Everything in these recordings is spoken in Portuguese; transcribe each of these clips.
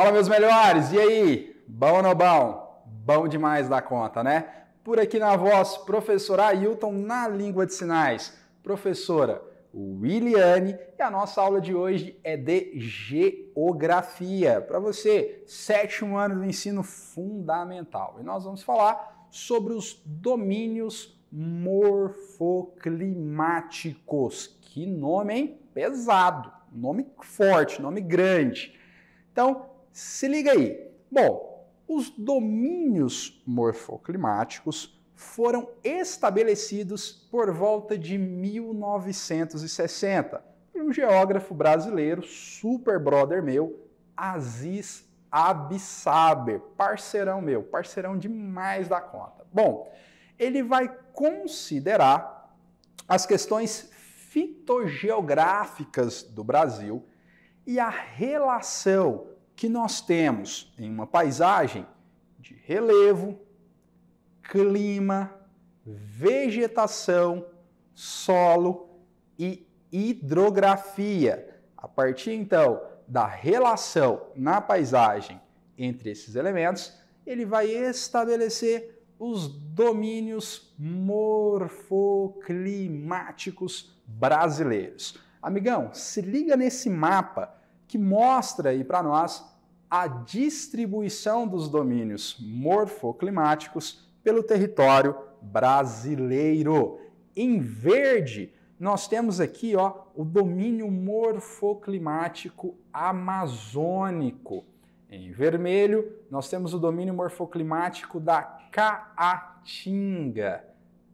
Fala, meus melhores! E aí? Bom ou não bom? Bom demais da conta, né? Por aqui na voz, professora Ailton na língua de sinais. Professora Williane e a nossa aula de hoje é de geografia. Para você, sétimo ano do ensino fundamental. E nós vamos falar sobre os domínios morfoclimáticos. Que nome, hein? Pesado, nome forte, nome grande. Então, se liga aí. Bom, os domínios morfoclimáticos foram estabelecidos por volta de 1960 por um geógrafo brasileiro, super brother meu, Aziz Absaber, parceirão meu, parceirão demais da conta. Bom, ele vai considerar as questões fitogeográficas do Brasil e a relação que nós temos em uma paisagem de relevo, clima, vegetação, solo e hidrografia. A partir então da relação na paisagem entre esses elementos, ele vai estabelecer os domínios morfoclimáticos brasileiros. Amigão, se liga nesse mapa que mostra aí para nós a distribuição dos domínios morfoclimáticos pelo território brasileiro. Em verde, nós temos aqui ó, o domínio morfoclimático amazônico. Em vermelho, nós temos o domínio morfoclimático da Caatinga.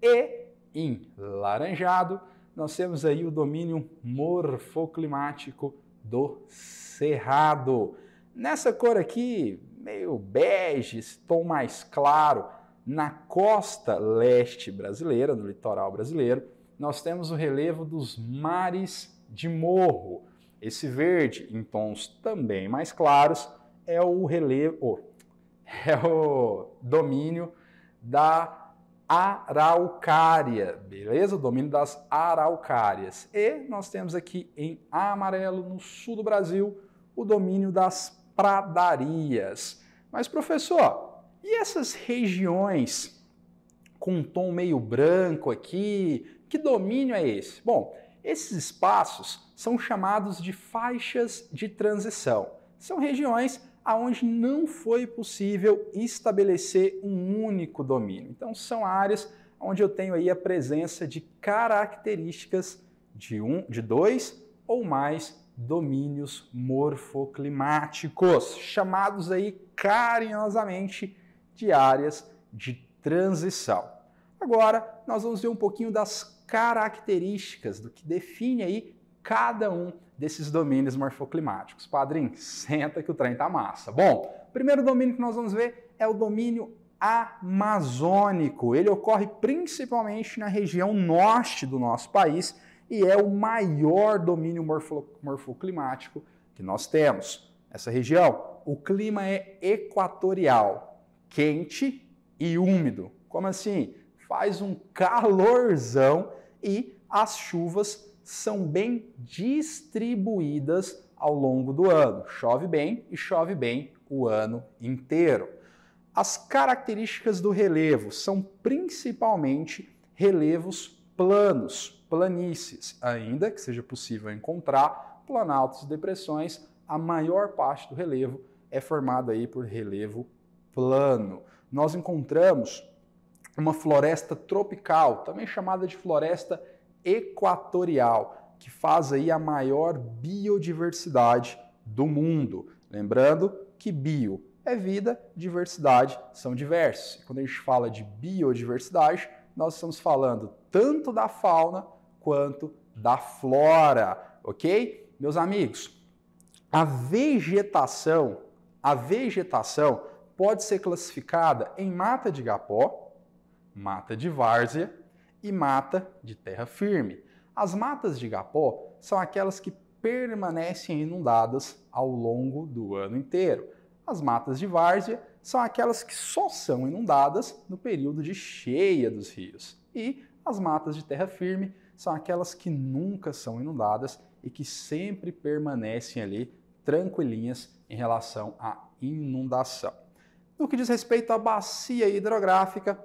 E em laranjado, nós temos aí o domínio morfoclimático do Cerrado. Nessa cor aqui, meio bege, esse tom mais claro, na costa leste brasileira, no litoral brasileiro, nós temos o relevo dos mares de morro. Esse verde, em tons também mais claros, é o relevo, é o domínio da araucária, beleza? O domínio das araucárias. E nós temos aqui em amarelo, no sul do Brasil, o domínio das pradarias. Mas, professor, e essas regiões com um tom meio branco aqui? Que domínio é esse? Bom, esses espaços são chamados de faixas de transição. São regiões aonde não foi possível estabelecer um único domínio. Então são áreas onde eu tenho aí a presença de características de um, de dois ou mais domínios morfoclimáticos, chamados aí carinhosamente de áreas de transição. Agora, nós vamos ver um pouquinho das características do que define aí cada um desses domínios morfoclimáticos. Padrinho, senta que o trem tá massa. Bom, o primeiro domínio que nós vamos ver é o domínio amazônico. Ele ocorre principalmente na região norte do nosso país, e é o maior domínio morfoclimático que nós temos. Essa região, o clima é equatorial, quente e úmido. Como assim? Faz um calorzão e as chuvas são bem distribuídas ao longo do ano. Chove bem e chove bem o ano inteiro. As características do relevo são principalmente relevos planos, planícies, ainda que seja possível encontrar planaltos e depressões, a maior parte do relevo é formada aí por relevo plano. Nós encontramos uma floresta tropical, também chamada de floresta equatorial, que faz aí a maior biodiversidade do mundo. Lembrando que bio é vida, diversidade são diversos. quando a gente fala de biodiversidade, nós estamos falando tanto da fauna quanto da flora, ok? Meus amigos, a vegetação, a vegetação pode ser classificada em mata de gapó, mata de várzea e mata de terra firme. As matas de gapó são aquelas que permanecem inundadas ao longo do ano inteiro. As matas de várzea são aquelas que só são inundadas no período de cheia dos rios. E as matas de terra firme são aquelas que nunca são inundadas e que sempre permanecem ali tranquilinhas em relação à inundação. No que diz respeito à bacia hidrográfica,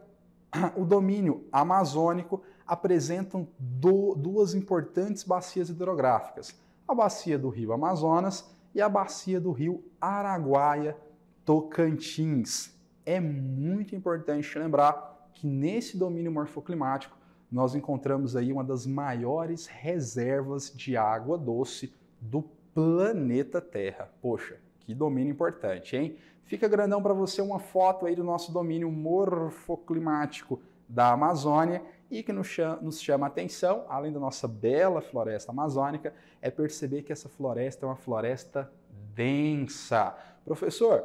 o domínio amazônico apresenta do, duas importantes bacias hidrográficas: a bacia do Rio Amazonas e a bacia do Rio Araguaia Tocantins. É muito importante lembrar que nesse domínio morfoclimático nós encontramos aí uma das maiores reservas de água doce do planeta Terra. Poxa, que domínio importante, hein? Fica grandão para você uma foto aí do nosso domínio morfoclimático da Amazônia e que nos chama, nos chama atenção, além da nossa bela floresta amazônica, é perceber que essa floresta é uma floresta densa. Professor,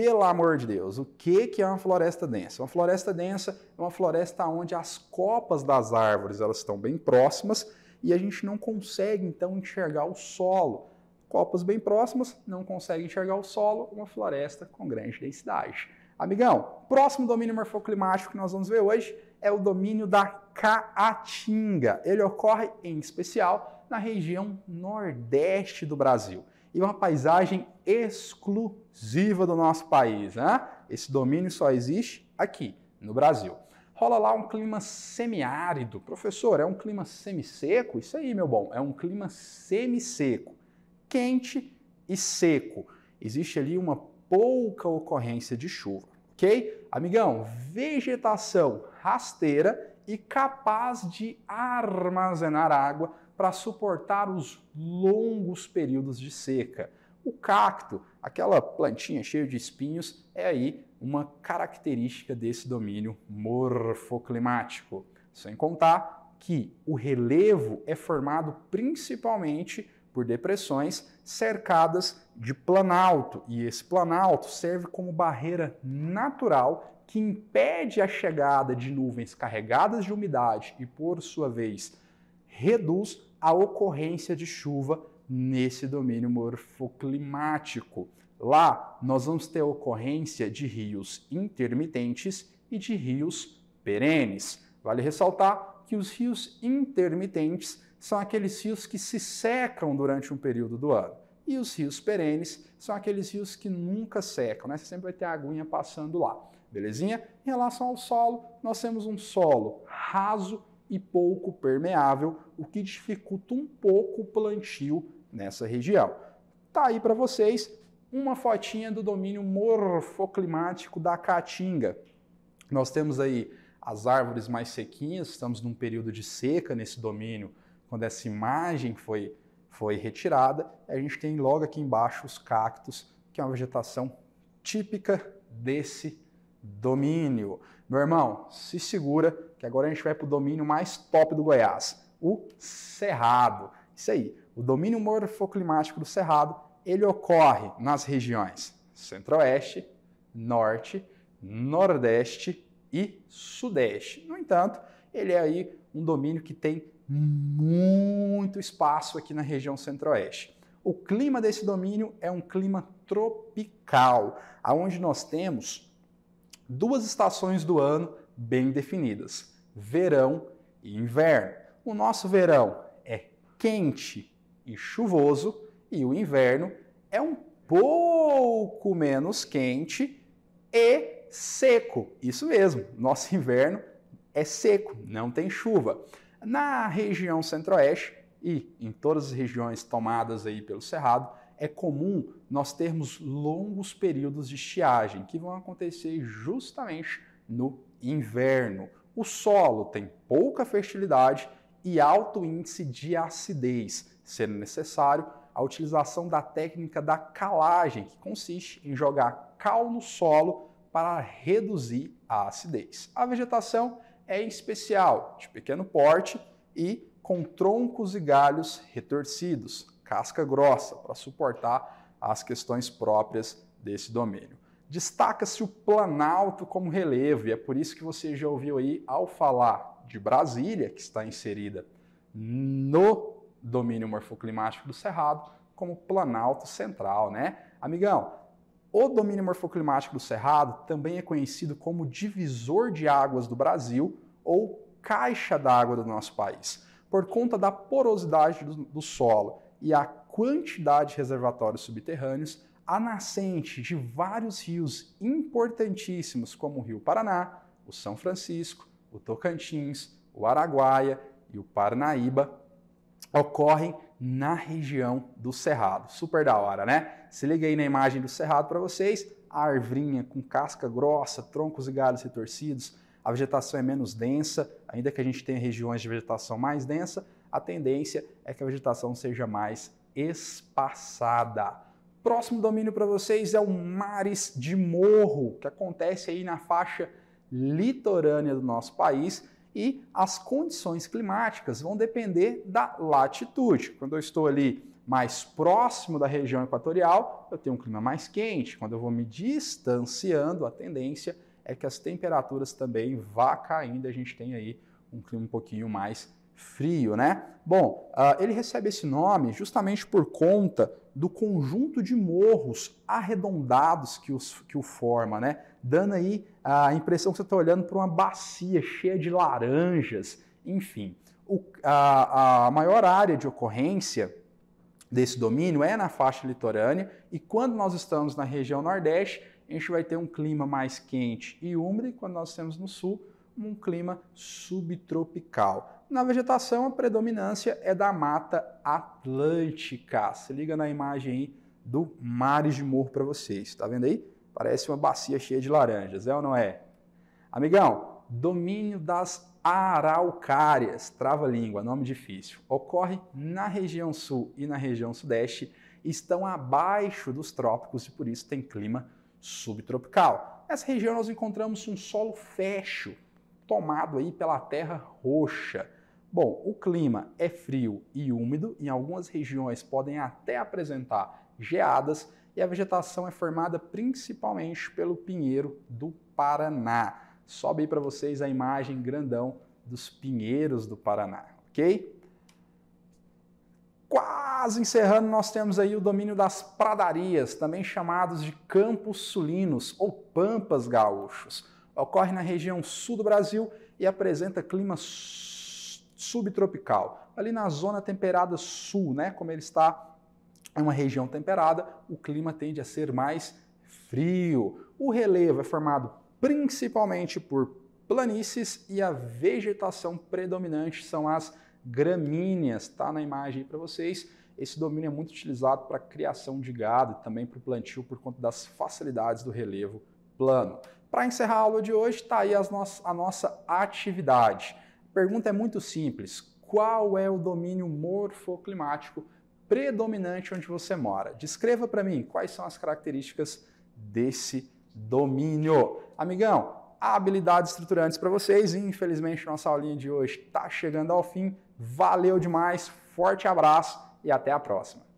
pelo amor de Deus, o que, que é uma floresta densa? Uma floresta densa é uma floresta onde as copas das árvores elas estão bem próximas e a gente não consegue então enxergar o solo. Copas bem próximas, não consegue enxergar o solo, uma floresta com grande densidade. Amigão, próximo domínio morfoclimático que nós vamos ver hoje é o domínio da Caatinga. Ele ocorre em especial na região nordeste do Brasil e uma paisagem exclusiva do nosso país. Né? Esse domínio só existe aqui, no Brasil. Rola lá um clima semiárido. Professor, é um clima semisseco? Isso aí, meu bom, é um clima semisseco. Quente e seco. Existe ali uma pouca ocorrência de chuva, ok? Amigão, vegetação rasteira e capaz de armazenar água para suportar os longos períodos de seca. O cacto, aquela plantinha cheia de espinhos, é aí uma característica desse domínio morfoclimático. Sem contar que o relevo é formado principalmente por depressões cercadas de planalto, e esse planalto serve como barreira natural que impede a chegada de nuvens carregadas de umidade e, por sua vez, reduz a ocorrência de chuva nesse domínio morfoclimático. Lá, nós vamos ter ocorrência de rios intermitentes e de rios perenes. Vale ressaltar que os rios intermitentes são aqueles rios que se secam durante um período do ano. E os rios perenes são aqueles rios que nunca secam, né? Você sempre vai ter aguinha passando lá, belezinha? Em relação ao solo, nós temos um solo raso e pouco permeável, o que dificulta um pouco o plantio nessa região. Tá aí para vocês uma fotinha do domínio morfoclimático da Caatinga. Nós temos aí as árvores mais sequinhas, estamos num período de seca nesse domínio, quando essa imagem foi foi retirada. A gente tem logo aqui embaixo os cactos, que é uma vegetação típica desse domínio. Meu irmão, se segura que agora a gente vai para o domínio mais top do Goiás, o Cerrado. Isso aí, o domínio morfoclimático do Cerrado, ele ocorre nas regiões Centro-Oeste, Norte, Nordeste e Sudeste. No entanto, ele é aí um domínio que tem muito espaço aqui na região centro-oeste. O clima desse domínio é um clima tropical, aonde nós temos duas estações do ano bem definidas: verão e inverno. O nosso verão é quente e chuvoso e o inverno é um pouco menos quente e seco. Isso mesmo, nosso inverno é seco, não tem chuva. Na região centro-oeste e em todas as regiões tomadas aí pelo Cerrado, é comum nós termos longos períodos de estiagem que vão acontecer justamente no inverno. O solo tem pouca fertilidade e alto índice de acidez, sendo necessário a utilização da técnica da calagem, que consiste em jogar cal no solo para reduzir a acidez. A vegetação é especial, de pequeno porte e com troncos e galhos retorcidos, casca grossa, para suportar as questões próprias desse domínio. Destaca-se o Planalto como relevo, e é por isso que você já ouviu aí, ao falar de Brasília, que está inserida no domínio morfoclimático do Cerrado, como Planalto Central, né? Amigão, o domínio morfoclimático do Cerrado também é conhecido como divisor de águas do Brasil ou caixa d'água do nosso país, por conta da porosidade do, do solo e a quantidade de reservatórios subterrâneos, a nascente de vários rios importantíssimos como o Rio Paraná, o São Francisco, o Tocantins, o Araguaia e o Parnaíba ocorrem na região do Cerrado. Super da hora, né? Se liga aí na imagem do cerrado para vocês, a arvrinha com casca grossa, troncos e galhos retorcidos, a vegetação é menos densa, ainda que a gente tenha regiões de vegetação mais densa, a tendência é que a vegetação seja mais espaçada. Próximo domínio para vocês é o mares de morro, que acontece aí na faixa litorânea do nosso país e as condições climáticas vão depender da latitude. Quando eu estou ali mais próximo da região equatorial, eu tenho um clima mais quente. Quando eu vou me distanciando, a tendência é que as temperaturas também vá caindo, a gente tem aí um clima um pouquinho mais frio, né? Bom, uh, ele recebe esse nome justamente por conta do conjunto de morros arredondados que, os, que o forma, né? Dando aí a impressão que você está olhando para uma bacia cheia de laranjas, enfim. O, a, a maior área de ocorrência desse domínio é na faixa litorânea e quando nós estamos na região nordeste, a gente vai ter um clima mais quente e úmido e quando nós temos no sul, um clima subtropical. Na vegetação, a predominância é da mata atlântica. Se liga na imagem aí do Mares de Morro para vocês, tá vendo aí? Parece uma bacia cheia de laranjas, é ou não é? Amigão, domínio das araucárias, trava-língua, nome difícil, ocorre na região sul e na região sudeste, estão abaixo dos trópicos e por isso tem clima subtropical. Nessa região nós encontramos um solo fecho, tomado aí pela terra roxa. Bom, o clima é frio e úmido, em algumas regiões podem até apresentar geadas, e a vegetação é formada principalmente pelo pinheiro do Paraná sobe aí para vocês a imagem grandão dos pinheiros do Paraná, ok? Quase encerrando, nós temos aí o domínio das pradarias, também chamados de campos sulinos ou pampas gaúchos. Ocorre na região sul do Brasil e apresenta clima subtropical. Ali na zona temperada sul, né? Como ele está em uma região temperada, o clima tende a ser mais frio. O relevo é formado principalmente por planícies e a vegetação predominante são as gramíneas, tá na imagem para vocês. Esse domínio é muito utilizado para criação de gado e também para o plantio por conta das facilidades do relevo plano. Para encerrar a aula de hoje, está aí no a nossa atividade. A pergunta é muito simples: qual é o domínio morfoclimático predominante onde você mora? Descreva para mim quais são as características desse domínio. Amigão, habilidades estruturantes para vocês. Infelizmente, nossa aulinha de hoje está chegando ao fim. Valeu demais, forte abraço e até a próxima.